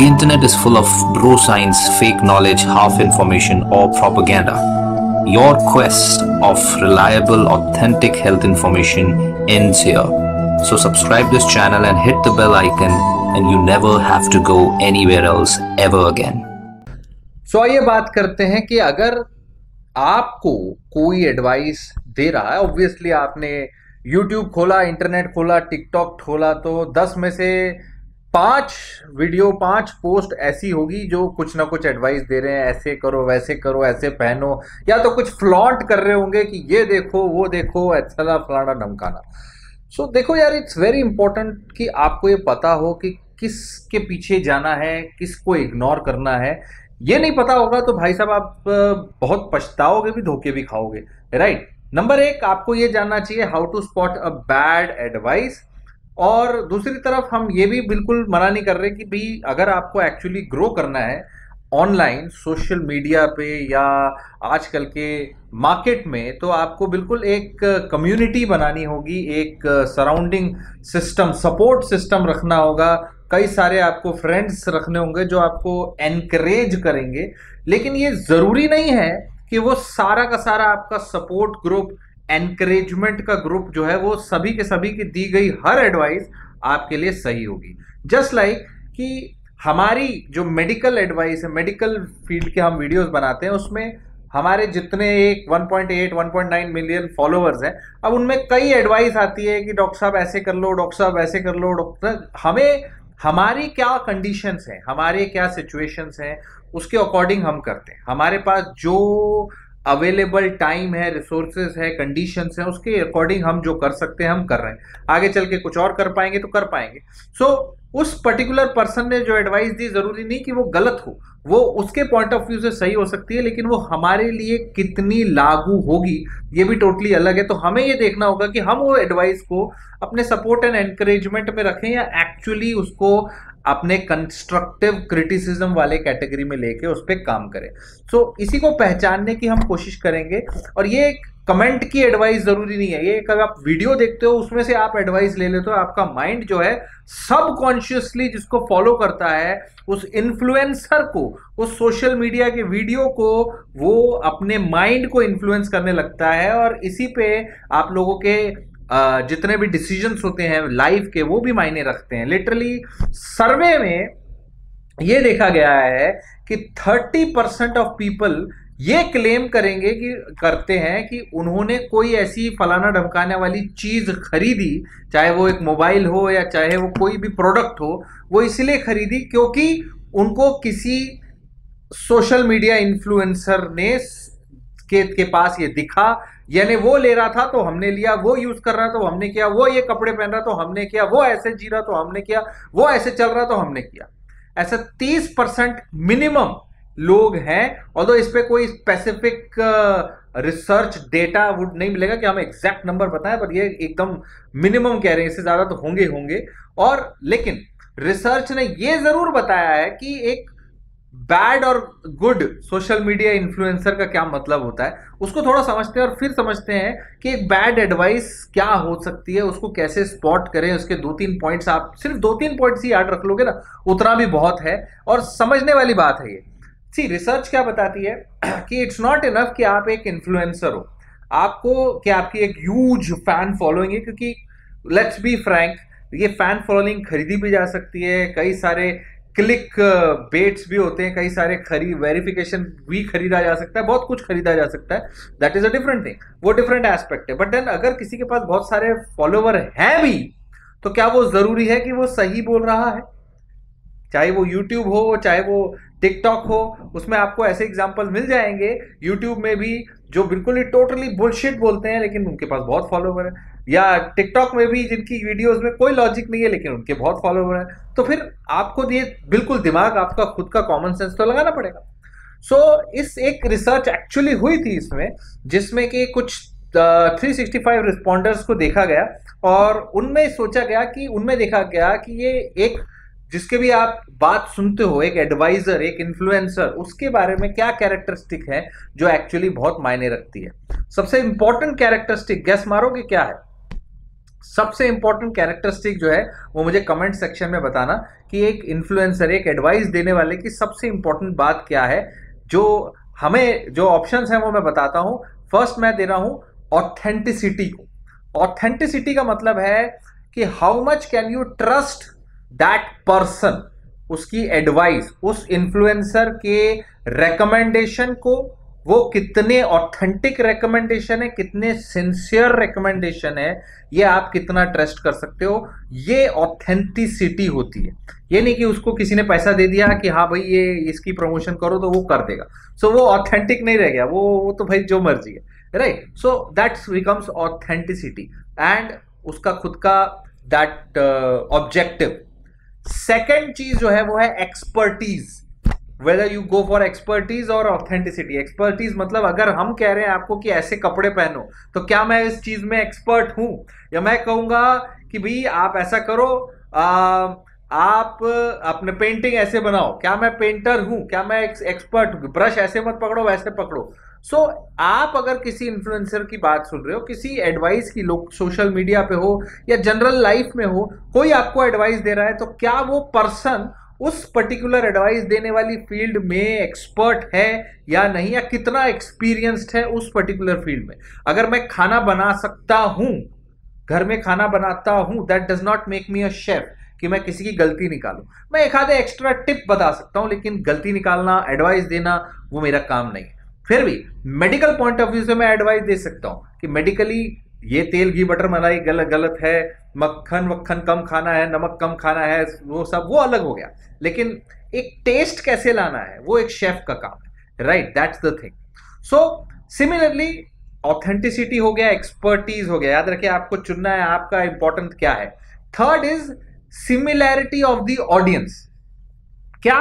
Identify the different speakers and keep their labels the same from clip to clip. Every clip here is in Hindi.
Speaker 1: The internet is full of bro science, fake knowledge, half information or propaganda. Your quest of reliable, authentic health information ends here. So subscribe this channel and hit the bell icon and you never have to go anywhere else ever again. So आइए बात करते हैं कि अगर आपको कोई एडवाइस दे रहा है ऑब्वियसली आपने YouTube खोला इंटरनेट खोला तो 10 में से पांच वीडियो पांच पोस्ट ऐसी होगी जो कुछ ना कुछ एडवाइस दे रहे हैं ऐसे करो वैसे करो ऐसे पहनो या तो कुछ फ्लॉन्ट कर रहे होंगे कि ये देखो वो देखो ऐसा अच्छा फलाना ढमकाना सो so, देखो यार इट्स वेरी इंपॉर्टेंट कि आपको ये पता हो कि किसके पीछे जाना है किसको इग्नोर करना है ये नहीं पता होगा तो भाई साहब आप बहुत पछताओगे भी धोखे भी खाओगे राइट नंबर एक आपको ये जानना चाहिए how to spot a bad advice और दूसरी तरफ हम ये भी बिल्कुल मना नहीं कर रहे कि भाई अगर आपको एक्चुअली ग्रो करना है ऑनलाइन सोशल मीडिया पे या आजकल के मार्केट में तो आपको बिल्कुल एक कम्युनिटी बनानी होगी एक सराउंडिंग सिस्टम सपोर्ट सिस्टम रखना होगा कई सारे आपको फ्रेंड्स रखने होंगे जो आपको एनकरेज करेंगे लेकिन ये ज़रूरी नहीं है कि वो सारा का सारा आपका सपोर्ट ग्रुप एनकरेजमेंट का ग्रुप जो है वो सभी के सभी की दी गई हर एडवाइस आपके लिए सही होगी जस्ट लाइक like कि हमारी जो मेडिकल एडवाइस है मेडिकल फील्ड के हम वीडियोस बनाते हैं उसमें हमारे जितने एक 1.8 1.9 मिलियन फॉलोअर्स हैं अब उनमें कई एडवाइस आती है कि डॉक्टर साहब ऐसे कर लो डॉक्टर साहब ऐसे कर लो डॉक्टर हमें हमारी क्या कंडीशंस हैं हमारे क्या सिचुएशंस हैं उसके अकॉर्डिंग हम करते हैं हमारे पास जो अवेलेबल टाइम है रिसोर्सेज है कंडीशन है उसके अकॉर्डिंग हम जो कर सकते हैं हम कर रहे हैं आगे चल के कुछ और कर पाएंगे तो कर पाएंगे सो so, उस पर्टिकुलर पर्सन ने जो एडवाइस दी जरूरी नहीं कि वो गलत हो वो उसके पॉइंट ऑफ व्यू से सही हो सकती है लेकिन वो हमारे लिए कितनी लागू होगी ये भी टोटली अलग है तो हमें ये देखना होगा कि हम वो एडवाइस को अपने सपोर्ट एंड एनकरेजमेंट में रखें या एक्चुअली उसको अपने कंस्ट्रक्टिव क्रिटिसिज्म वाले कैटेगरी में लेके उस पर काम करें सो so, इसी को पहचानने की हम कोशिश करेंगे और ये एक कमेंट की एडवाइस जरूरी नहीं है ये एक अगर आप वीडियो देखते हो उसमें से आप एडवाइस ले लेते हो आपका माइंड जो है सब कॉन्शियसली जिसको फॉलो करता है उस इन्फ्लुएंसर को उस सोशल मीडिया के वीडियो को वो अपने माइंड को इन्फ्लुएंस करने लगता है और इसी पे आप लोगों के जितने भी डिसीजंस होते हैं लाइफ के वो भी मायने रखते हैं लिटरली सर्वे में ये देखा गया है कि 30 परसेंट ऑफ पीपल ये क्लेम करेंगे कि करते हैं कि उन्होंने कोई ऐसी फलाना ढमकाने वाली चीज़ खरीदी चाहे वो एक मोबाइल हो या चाहे वो कोई भी प्रोडक्ट हो वो इसलिए खरीदी क्योंकि उनको किसी सोशल मीडिया इन्फ्लुएंसर ने के, के पास ये दिखा यानी वो ले रहा था तो हमने लिया वो यूज कर रहा तो हमने किया वो ये कपड़े पहन रहा तो हमने किया वो ऐसे जी रहा तो हमने किया वो ऐसे चल रहा तो हमने किया ऐसा तीस परसेंट मिनिमम लोग हैं और इस पर कोई स्पेसिफिक रिसर्च डेटा वो नहीं मिलेगा कि हम एग्जैक्ट नंबर बताएं पर ये एकदम मिनिमम कह रहे हैं इससे ज्यादा तो होंगे होंगे और लेकिन रिसर्च ने ये जरूर बताया है कि एक बैड और गुड सोशल मीडिया इन्फ्लुएंसर का क्या मतलब होता है उसको थोड़ा समझते हैं और फिर समझते हैं कि एक बैड एडवाइस क्या हो सकती है उसको कैसे स्पॉट करें उसके दो तीन पॉइंट्स आप सिर्फ दो तीन पॉइंट्स ही याद रख लोगे ना उतना भी बहुत है और समझने वाली बात है ये सी रिसर्च क्या बताती है कि इट्स नॉट इनफ कि आप एक इन्फ्लुएंसर हो आपको कि आपकी एक ह्यूज फैन फॉलोइंग है क्योंकि लेट्स बी फ्रैंक ये फैन फॉलोइंग खरीदी भी जा सकती है कई सारे क्लिक बेट्स भी होते हैं कई सारे खरी वेरिफिकेशन भी खरीदा जा सकता है बहुत कुछ खरीदा जा सकता है that is a different thing वो डिफरेंट एस्पेक्ट है बट देन अगर किसी के पास बहुत सारे फॉलोवर हैं भी तो क्या वो जरूरी है कि वो सही बोल रहा है चाहे वो यूट्यूब हो चाहे वो टिकटॉक हो उसमें आपको ऐसे एग्जाम्पल मिल जाएंगे यूट्यूब में भी जो बिल्कुल ही टोटली बुलशिट बोलते हैं लेकिन उनके पास बहुत फॉलोवर है या टिकटॉक में भी जिनकी वीडियोस में कोई लॉजिक नहीं है लेकिन उनके बहुत फॉलोवर हैं तो फिर आपको ये बिल्कुल दिमाग आपका खुद का कॉमन सेंस तो लगाना पड़ेगा सो so, इस एक रिसर्च एक्चुअली हुई थी इसमें जिसमें कि कुछ थ्री सिक्सटी फाइव रिस्पॉन्डर्स को देखा गया और उनमें सोचा गया कि उनमें देखा गया कि ये एक जिसके भी आप बात सुनते हो एक एडवाइजर एक इन्फ्लुएंसर उसके बारे में क्या कैरेक्टरिस्टिक है जो एक्चुअली बहुत मायने रखती है सबसे इंपॉर्टेंट कैरेक्टरिस्टिक गैस मारो कि क्या है सबसे इंपॉर्टेंट कैरेक्टरिस्टिक जो है वो मुझे कमेंट सेक्शन में बताना कि एक इन्फ्लुएंसर एक एडवाइस देने वाले की सबसे इंपॉर्टेंट बात क्या है जो हमें जो ऑप्शन हैं वो मैं बताता हूँ फर्स्ट मैं दे रहा हूँ ऑथेंटिसिटी को ऑथेंटिसिटी का मतलब है कि how much can you trust that person उसकी एडवाइस उस इन्फ्लुएंसर के रेकमेंडेशन को वो कितने ऑथेंटिक रिकमेंडेशन है कितने सिंसियर रिकमेंडेशन है ये आप कितना ट्रस्ट कर सकते हो ये ऑथेंटिसिटी होती है ये नहीं कि उसको किसी ने पैसा दे दिया कि हाँ भाई ये इसकी प्रमोशन करो तो वो कर देगा सो so, वो ऑथेंटिक नहीं रह गया वो वो तो भाई जो मर्जी है right so that's becomes authenticity and उसका खुद का दैट ऑब्जेक्टिव सेकेंड चीज जो है वो है expertise whether you go for expertise और ऑथेंटिसिटी एक्सपर्टीज मतलब अगर हम कह रहे हैं आपको कि ऐसे कपड़े पहनो तो क्या मैं इस चीज में एक्सपर्ट हूं या मैं कहूंगा कि भाई आप ऐसा करो आ, आप अपने पेंटिंग ऐसे बनाओ क्या मैं पेंटर हूं क्या मैं एक, एक्सपर्ट हूं ब्रश ऐसे मत पकड़ो वैसे पकड़ो सो so, आप अगर किसी इन्फ्लुएंसर की बात सुन रहे हो किसी एडवाइस की लोग सोशल मीडिया पे हो या जनरल लाइफ में हो कोई आपको एडवाइस दे रहा है तो क्या वो पर्सन उस पर्टिकुलर एडवाइस देने वाली फील्ड में एक्सपर्ट है या नहीं या कितना एक्सपीरियंस्ड है उस पर्टिकुलर फील्ड में अगर मैं खाना बना सकता हूं घर में खाना बनाता हूं that does not make me a chef कि मैं किसी की गलती निकालू मैं एक आधे एक्स्ट्रा टिप बता सकता हूं लेकिन गलती निकालना एडवाइस देना वो मेरा काम नहीं फिर भी मेडिकल पॉइंट ऑफ व्यू से मैं एडवाइस दे सकता हूं कि मेडिकली ये तेल घी बटर मलाई गलत गलत है मक्खन वक्खन कम खाना है नमक कम खाना है वो सब वो अलग हो गया लेकिन एक टेस्ट कैसे लाना है वो एक शेफ का काम है right that's the thing so similarly authenticity हो गया एक्सपर्टीज हो गया याद रखिए आपको चुनना है आपका इंपॉर्टेंट क्या है third is similarity of the audience क्या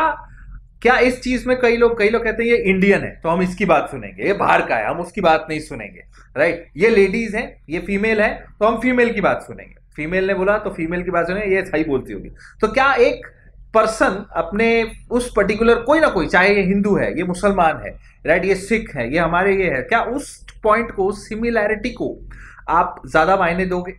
Speaker 1: क्या इस चीज में कई लोग कई लोग कहते हैं ये इंडियन है तो हम इसकी बात सुनेंगे ये बाहर का है हम उसकी बात नहीं सुनेंगे राइट ये लेडीज है ये फीमेल है तो हम फीमेल की बात सुनेंगे फीमेल ने बोला तो फीमेल की बात सुनेंगे ये सही बोलती होगी तो क्या एक पर्सन अपने उस पर्टिकुलर कोई ना कोई चाहे ये हिंदू है ये मुसलमान है राइट ये सिख है ये हमारे ये है क्या उस पॉइंट को सिमिलैरिटी को आप ज्यादा मायने दोगे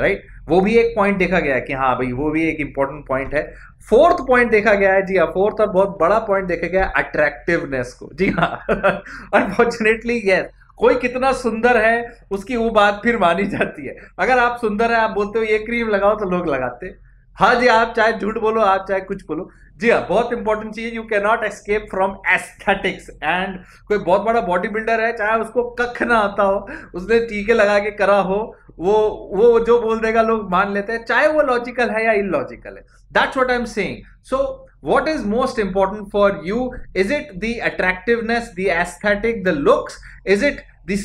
Speaker 1: राइट वो भी एक पॉइंट देखा गया है कि हाँ भाई वो भी एक इंपॉर्टेंट पॉइंट है फोर्थ पॉइंट देखा गया है जी हाँ फोर्थ और बहुत बड़ा पॉइंट देखा गया है अट्रैक्टिवनेस को जी हाँ अनफॉर्चुनेटली यस कोई कितना सुंदर है उसकी वो बात फिर मानी जाती है अगर आप सुंदर है आप बोलते हो ये क्रीम लगाओ तो लोग लगाते हाँ जी आप चाहे झूठ बोलो आप चाहे कुछ बोलो जी हाँ बहुत इंपॉर्टेंट चीज you can not escape from aesthetics and कोई बहुत बड़ा बॉडी बिल्डर है चाहे उसको कख ना आता हो उसने टीके लगा के करा हो वो वो जो बोल देगा लोग मान लेते हैं चाहे वो लॉजिकल है या इलॉजिकल है that's what I am saying so what is most important for you is it the attractiveness the aesthetic the looks is it the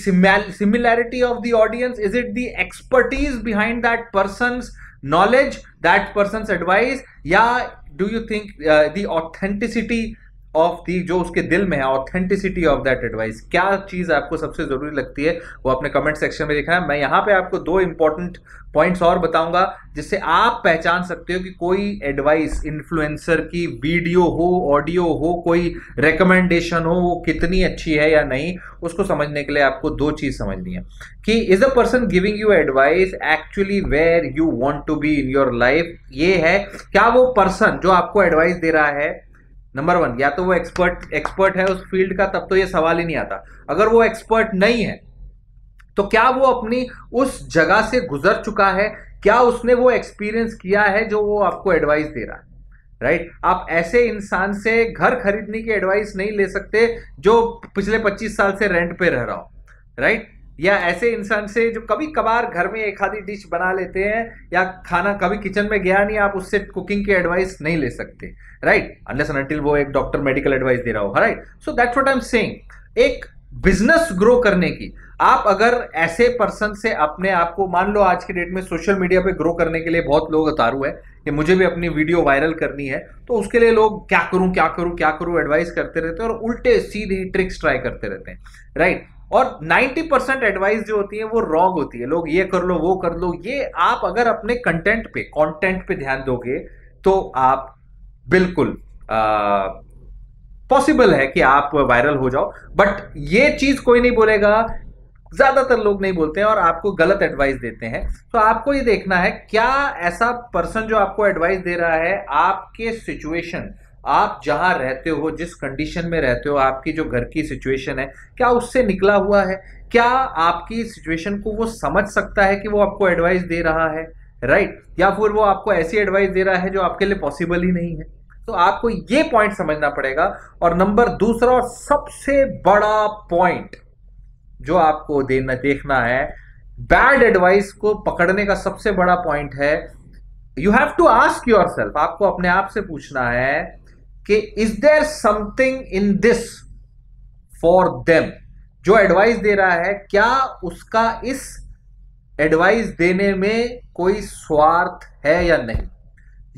Speaker 1: similarity of the audience is it the expertise behind that person's knowledge that person's advice yeah do you think uh, the authenticity of the जो उसके दिल में है ऑथेंटिसिटी ऑफ दैट एडवाइस क्या चीज़ आपको सबसे ज़रूरी लगती है वो आपने कमेंट सेक्शन में लिखा है मैं यहाँ पे आपको दो इंपॉर्टेंट पॉइंट्स और बताऊंगा जिससे आप पहचान सकते हो कि कोई एडवाइस इन्फ्लुएंसर की वीडियो हो ऑडियो हो कोई रिकमेंडेशन हो वो कितनी अच्छी है या नहीं उसको समझने के लिए आपको दो चीज़ समझनी है कि is a person giving you advice actually where you want to be in your life ये है क्या वो पर्सन जो आपको एडवाइस दे रहा है नंबर वन या तो वो एक्सपर्ट एक्सपर्ट है उस फील्ड का तब तो ये सवाल ही नहीं आता अगर वो एक्सपर्ट नहीं है तो क्या वो अपनी उस जगह से गुजर चुका है क्या उसने वो एक्सपीरियंस किया है जो वो आपको एडवाइस दे रहा है राइट right? आप ऐसे इंसान से घर खरीदने की एडवाइस नहीं ले सकते जो पिछले 25 साल से रेंट पे रह रहा हो राइट right? या ऐसे इंसान से जो कभी कभार घर में एक आधी डिश बना लेते हैं या खाना कभी किचन में गया नहीं आप उससे कुकिंग की एडवाइस नहीं ले सकते राइट अनलेस अनटिल वो एक डॉक्टर मेडिकल एडवाइस दे रहा हो right so that's what I am saying एक बिजनेस ग्रो करने की आप अगर ऐसे पर्सन से अपने आप को मान लो आज के डेट में सोशल मीडिया पे ग्रो करने के लिए बहुत लोग उतारू है कि मुझे भी अपनी वीडियो वायरल करनी है तो उसके लिए लोग क्या करूं क्या करूं क्या करूं एडवाइस करते रहते हैं और उल्टे सीधे ट्रिक्स ट्राई करते रहते हैं राइट और 90 परसेंट एडवाइस जो होती है वो रॉन्ग होती है लोग ये कर लो वो कर लो ये आप अगर अपने कंटेंट पे कंटेंट पे ध्यान दोगे तो आप बिल्कुल पॉसिबल है कि आप वायरल हो जाओ बट ये चीज कोई नहीं बोलेगा ज्यादातर लोग नहीं बोलते हैं और आपको गलत एडवाइस देते हैं तो आपको ये देखना है क्या ऐसा पर्सन जो आपको एडवाइस दे रहा है आपके सिचुएशन आप जहां रहते हो जिस कंडीशन में रहते हो आपकी जो घर की सिचुएशन है क्या उससे निकला हुआ है क्या आपकी सिचुएशन को वो समझ सकता है कि वो आपको एडवाइस दे रहा है राइट right? या फिर वो आपको ऐसी एडवाइस दे रहा है जो आपके लिए पॉसिबल ही नहीं है तो आपको ये पॉइंट समझना पड़ेगा और नंबर दूसरा और सबसे बड़ा पॉइंट जो आपको देना देखना है बैड एडवाइस को पकड़ने का सबसे बड़ा पॉइंट है you have to ask yourself आपको अपने आप से पूछना है कि is there something in this for them जो एडवाइस दे रहा है क्या उसका इस एडवाइस देने में कोई स्वार्थ है या नहीं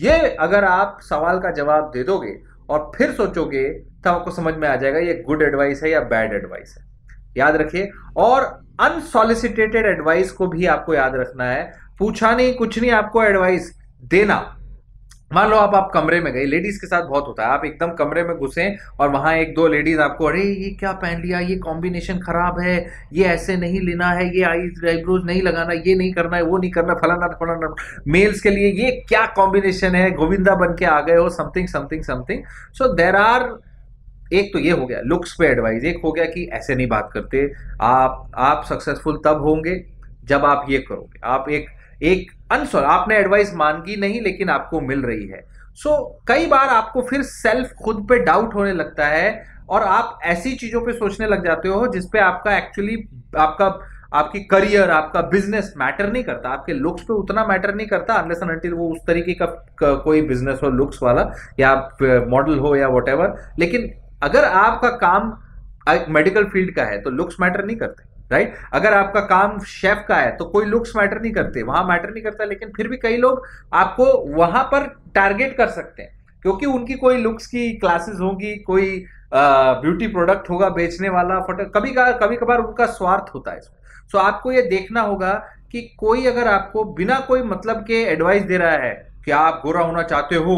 Speaker 1: ये अगर आप सवाल का जवाब दे दोगे और फिर सोचोगे तो आपको समझ में आ जाएगा ये गुड एडवाइस है या बैड एडवाइस है याद रखिए और अनसॉलिसिटेटेड एडवाइस को भी आपको याद रखना है पूछा नहीं कुछ नहीं आपको एडवाइस देना मान लो आप आप कमरे में गए लेडीज के साथ बहुत होता है आप एकदम कमरे में घुसे और वहां एक दो लेडीज आपको अरे ये क्या पहन लिया ये कॉम्बिनेशन खराब है ये ऐसे नहीं लेना है ये आईज आईब्रोज नहीं लगाना ये नहीं करना है वो नहीं करना फलाना फलाना मेल्स के लिए ये क्या कॉम्बिनेशन है गोविंदा बन के आ गए हो something something something so there are एक तो ये हो गया लुक्स पे एडवाइज एक हो गया कि ऐसे नहीं बात करते आप आप सक्सेसफुल तब होंगे जब आप ये करोगे आप एक एक अनसॉल आपने एडवाइस मांगी नहीं लेकिन आपको मिल रही है सो so, कई बार आपको फिर सेल्फ खुद पे डाउट होने लगता है और आप ऐसी चीजों पे सोचने लग जाते हो जिसपे आपका एक्चुअली आपका आपकी करियर आपका बिजनेस मैटर नहीं करता आपके लुक्स पे उतना मैटर नहीं करता अनलेस अनटिल वो उस तरीके का, कोई बिजनेस हो लुक्स वाला या मॉडल हो या वॉट लेकिन अगर आपका काम मेडिकल फील्ड का है तो लुक्स मैटर नहीं करते राइट right? अगर आपका काम शेफ का है तो कोई लुक्स मैटर नहीं करते वहां मैटर नहीं करता लेकिन फिर भी कई लोग आपको वहां पर टारगेट कर सकते हैं क्योंकि उनकी कोई लुक्स की क्लासेस होगी कोई ब्यूटी प्रोडक्ट होगा बेचने वाला फोटो कभी का कभी कभार उनका स्वार्थ होता है इसमें सो आपको ये देखना होगा कि कोई अगर आपको बिना कोई मतलब के एडवाइस दे रहा है कि आप गोरा होना चाहते हो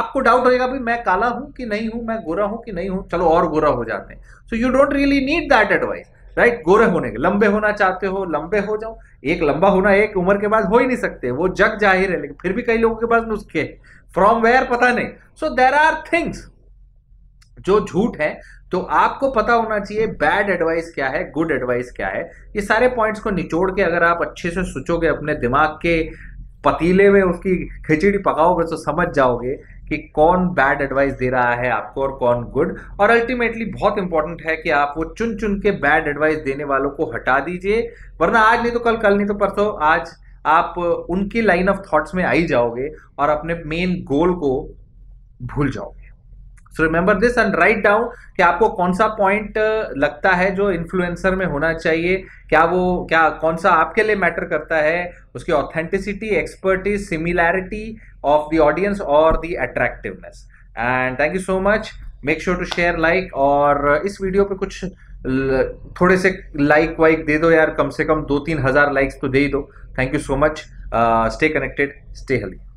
Speaker 1: आपको डाउट रहेगा भाई मैं काला हूं कि नहीं हूं मैं गोरा हूं कि नहीं हूं चलो और गोरा हो जाते हैं so you don't really need that advice right गोरे होने के लंबे होना चाहते हो लंबे हो जाओ एक लंबा होना एक उम्र के बाद हो ही नहीं सकते वो जग जाहिर है लेकिन फिर भी कई लोगों के पास नुस्खे फ्रॉम वेयर पता नहीं सो देर आर थिंग्स जो झूठ है तो आपको पता होना चाहिए बैड एडवाइस क्या है गुड एडवाइस क्या है ये सारे पॉइंट्स को निचोड़ के अगर आप अच्छे से सोचोगे अपने दिमाग के पतीले में उसकी खिचड़ी पकाओगे तो समझ जाओगे कि कौन बैड एडवाइस दे रहा है आपको और कौन गुड और अल्टीमेटली बहुत इंपॉर्टेंट है कि आप वो चुन चुन के बैड एडवाइस देने वालों को हटा दीजिए वरना आज नहीं तो कल कल नहीं तो परसों आज आप उनकी लाइन ऑफ थॉट्स में आई जाओगे और अपने मेन गोल को भूल जाओगे so remember this and write down कि आपको कौन सा पॉइंट uh, लगता है जो इन्फ्लुएंसर में होना चाहिए क्या वो क्या कौन सा आपके लिए मैटर करता है उसकी authenticity expertise similarity of the audience और the attractiveness and thank you so much make sure to share like और इस वीडियो पे कुछ थोड़े से लाइक वाइक दे दो यार कम से कम दो तीन हज़ार लाइक्स तो दे ही दो thank you so much stay connected stay healthy